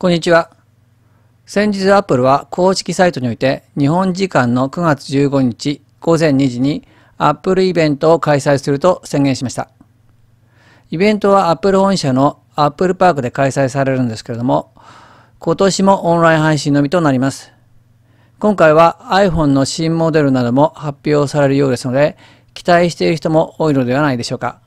こんにちは。先日 Apple は公式サイトにおいて日本時間の9月15日午前2時に Apple イベントを開催すると宣言しました。イベントは Apple 本社の Apple Park で開催されるんですけれども、今年もオンライン配信のみとなります。今回は iPhone の新モデルなども発表されるようですので、期待している人も多いのではないでしょうか。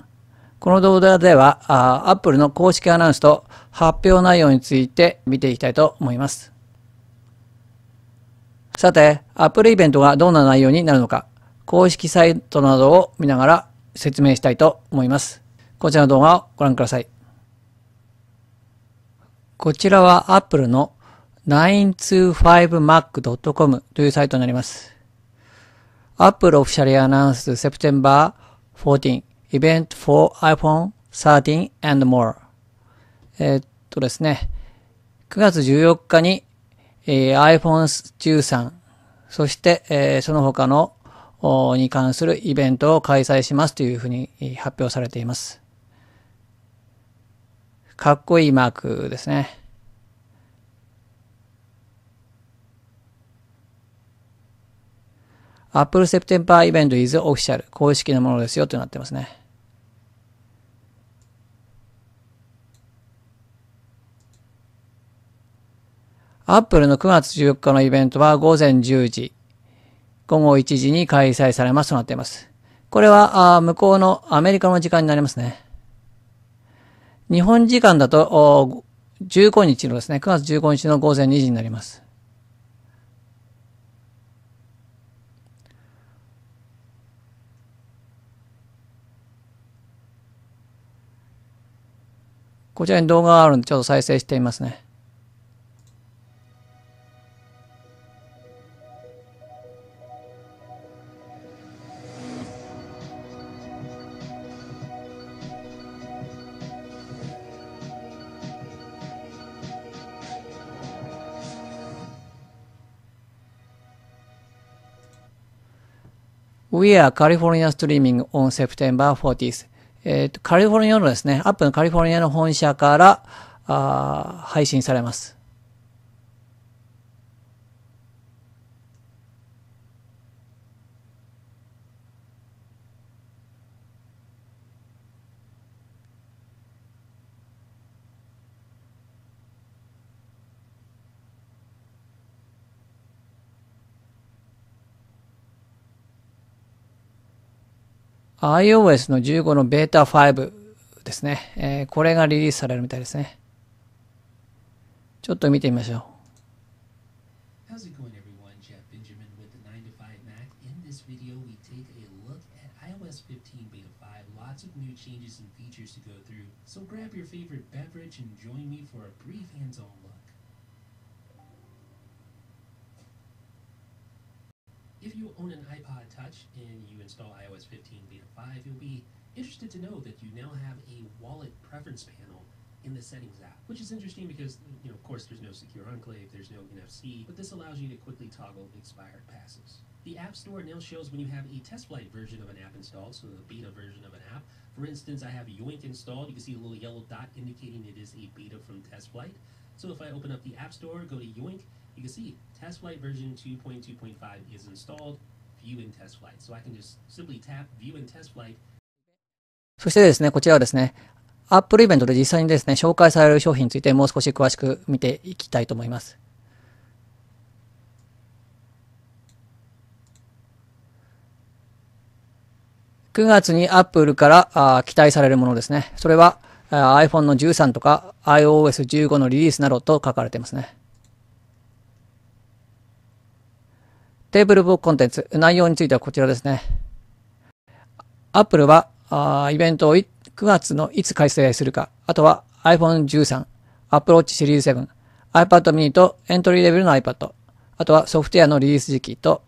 この動画では、アップルの公式アナウンスと発表内容について見ていきたいと思います。さて、アップルイベントがどんな内容になるのか、公式サイトなどを見ながら説明したいと思います。こちらの動画をご覧ください。こちらは Apple の 925mac.com というサイトになります。Apple オフィシャルアナウンス September 14 Event for iPhone 13 and more えっとですね、9月14日に、えー、iPhone13、そして、えー、その他のに関するイベントを開催しますというふうに発表されています。かっこいいマークですね。Apple September Event is Official 公式のものですよとなってますね。アップルの9月14日のイベントは午前10時、午後1時に開催されますとなっています。これは、あ向こうのアメリカの時間になりますね。日本時間だと、15日のですね、9月15日の午前2時になります。こちらに動画があるんで、ちょっと再生してみますね。We are California streaming on September 40th. えっ、と、カリフォルニアのですね、アップのカリフォルニアの本社から、あ配信されます。iOS の15のベータ5ですね。えー、これがリリースされるみたいですね。ちょっと見てみましょう。So grab your favorite beverage and join me for a brief hands-on If you own an iPod Touch and you install iOS 15 Beta 5, you'll be interested to know that you now have a wallet preference panel in the settings app, which is interesting because, you know, of course, there's no secure enclave, there's no NFC, but this allows you to quickly toggle expired passes. The App Store now shows when you have a test flight version of an app installed, so the beta version of an app. For instance, I have Yoink installed. You can see a little yellow dot indicating it is a beta from test flight. So if I open up the App Store, go to Yoink, you can see test flight version 2.2.5 is installed, view and test flight. So I can just simply tap view and test flight. そしてですね、こちらはですね、Apple イベントで実際にですね、紹介される商品についてもう少し詳しく見ていきたいと思います。9月に Apple からあ期待されるものですね。それは iPhone の13とか iOS15 のリリースなどと書かれていますね。テーブルブックコンテンツ、内容についてはこちらですね。Apple は、あイベントを9月のいつ開催するか、あとは iPhone13、Apple Watch Series 7、iPad mini とエントリーレベルの iPad、あとはソフトウェアのリリース時期と、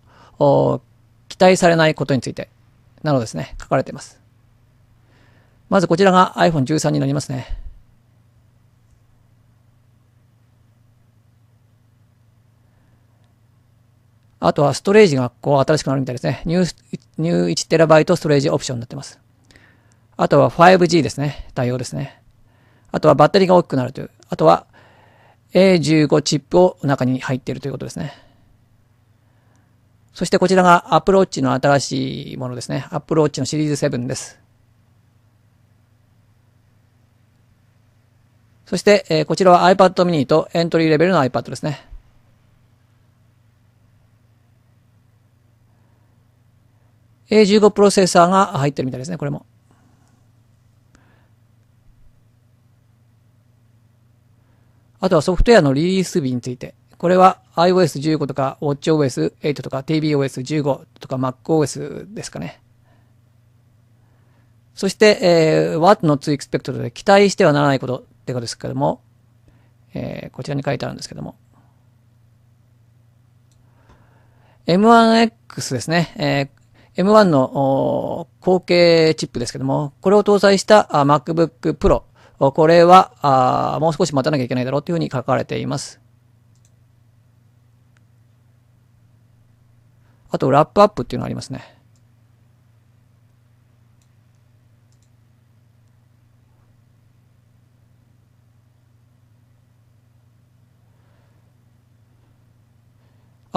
期待されないことについて、などですね、書かれています。まずこちらが iPhone13 になりますね。あとはストレージがこう新しくなるみたいですね。ニュー、ニュ 1TB ストレージオプションになってます。あとは 5G ですね。対応ですね。あとはバッテリーが大きくなるという。あとは A15 チップを中に入っているということですね。そしてこちらが Apple Watch の新しいものですね。Apple Watch のシリーズ7です。そして、えー、こちらは iPad mini とエントリーレベルの iPad ですね。A15 プロセッサーが入ってるみたいですね、これも。あとはソフトウェアのリリース日について。これは iOS15 とか WatchOS8 とか TBOS15 とか MacOS ですかね。そして、えー、what not e x p e c t で期待してはならないことってことですけども、えー、こちらに書いてあるんですけども。M1X ですね。えー M1 の後継チップですけども、これを搭載した MacBook Pro。これは、もう少し待たなきゃいけないだろうというふうに書かれています。あと、ラップアップっていうのがありますね。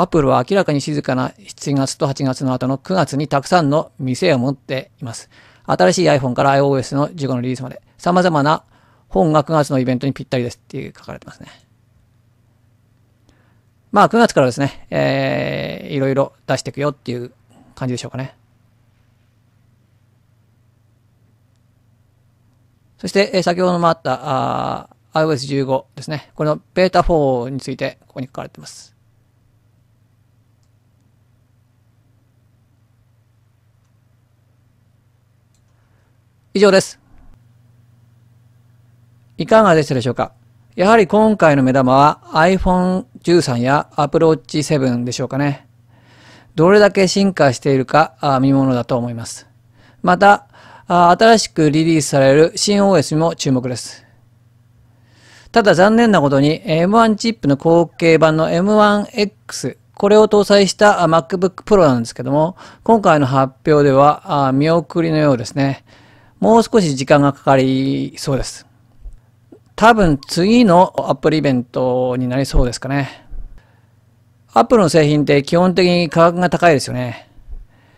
アップルは明らかに静かな7月と8月の後の9月にたくさんの店を持っています。新しい iPhone から iOS の15のリリースまで、様々な本が9月のイベントにぴったりですっていう書かれてますね。まあ9月からですね、えー、いろいろ出していくよっていう感じでしょうかね。そして、えー、先ほどもあった、iOS15 ですね。このベータ4について、ここに書かれてます。以上です。いかがでしたでしょうかやはり今回の目玉は iPhone13 や Apple Watch 7でしょうかね。どれだけ進化しているか見ものだと思います。また、新しくリリースされる新 OS も注目です。ただ残念なことに M1 チップの後継版の M1X これを搭載した MacBook Pro なんですけども今回の発表では見送りのようですね。もう少し時間がかかりそうです。多分次のアップルイベントになりそうですかね。アップルの製品って基本的に価格が高いですよね。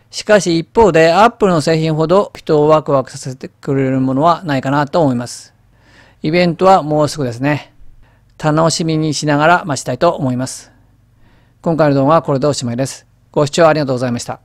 しかし一方でアップルの製品ほど人をワクワクさせてくれるものはないかなと思います。イベントはもうすぐですね。楽しみにしながら待ちたいと思います。今回の動画はこれでおしまいです。ご視聴ありがとうございました。